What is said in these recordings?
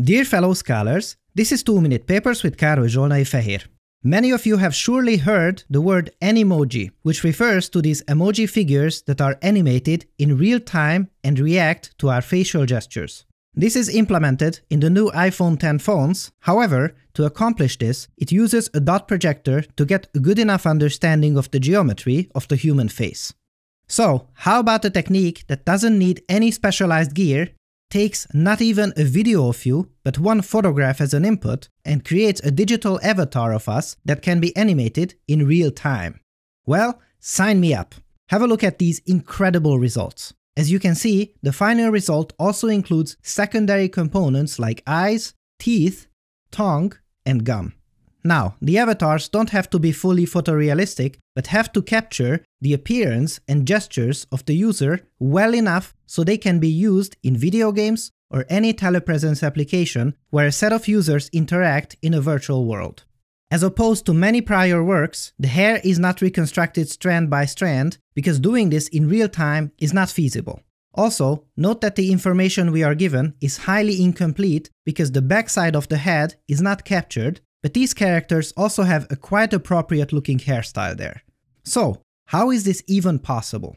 Dear fellow scholars, this is 2 Minute Papers with Károly Zsolnai Fehér. Many of you have surely heard the word animoji, which refers to these emoji figures that are animated in real time and react to our facial gestures. This is implemented in the new iPhone 10 phones, however, to accomplish this, it uses a dot projector to get a good enough understanding of the geometry of the human face. So, how about a technique that doesn't need any specialized gear takes not even a video of you, but one photograph as an input, and creates a digital avatar of us that can be animated in real time. Well, sign me up! Have a look at these incredible results. As you can see, the final result also includes secondary components like eyes, teeth, tongue, and gum. Now, the avatars don't have to be fully photorealistic but have to capture the appearance and gestures of the user well enough so they can be used in video games or any telepresence application where a set of users interact in a virtual world. As opposed to many prior works, the hair is not reconstructed strand by strand because doing this in real time is not feasible. Also, note that the information we are given is highly incomplete because the backside of the head is not captured, but these characters also have a quite appropriate looking hairstyle there. So, how is this even possible?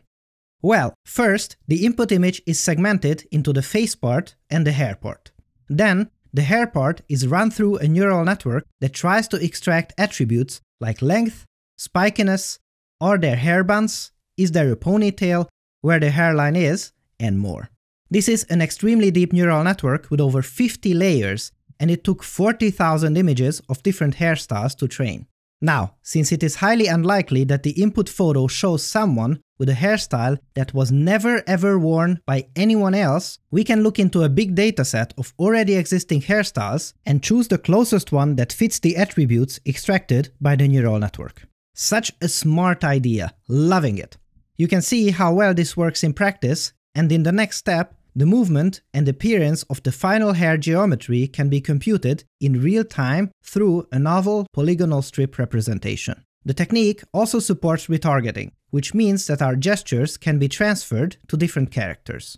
Well, first, the input image is segmented into the face part and the hair part. Then, the hair part is run through a neural network that tries to extract attributes like length, spikiness, are there hair bands, is there a ponytail, where the hairline is, and more. This is an extremely deep neural network with over 50 layers, and it took 40,000 images of different hairstyles to train. Now, since it is highly unlikely that the input photo shows someone with a hairstyle that was never ever worn by anyone else, we can look into a big dataset of already existing hairstyles and choose the closest one that fits the attributes extracted by the neural network. Such a smart idea, loving it. You can see how well this works in practice, and in the next step, the movement and appearance of the final hair geometry can be computed in real time through a novel polygonal strip representation. The technique also supports retargeting, which means that our gestures can be transferred to different characters.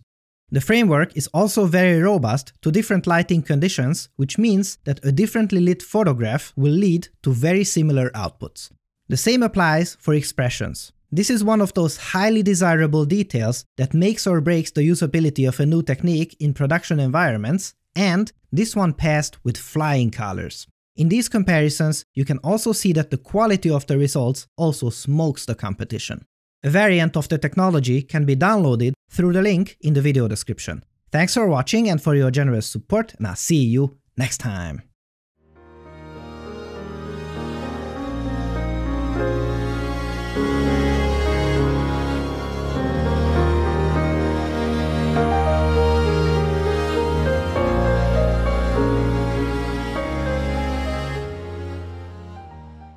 The framework is also very robust to different lighting conditions, which means that a differently lit photograph will lead to very similar outputs. The same applies for expressions. This is one of those highly desirable details that makes or breaks the usability of a new technique in production environments, and this one passed with flying colors. In these comparisons, you can also see that the quality of the results also smokes the competition. A variant of the technology can be downloaded through the link in the video description. Thanks for watching and for your generous support, and I'll see you next time! Thank you.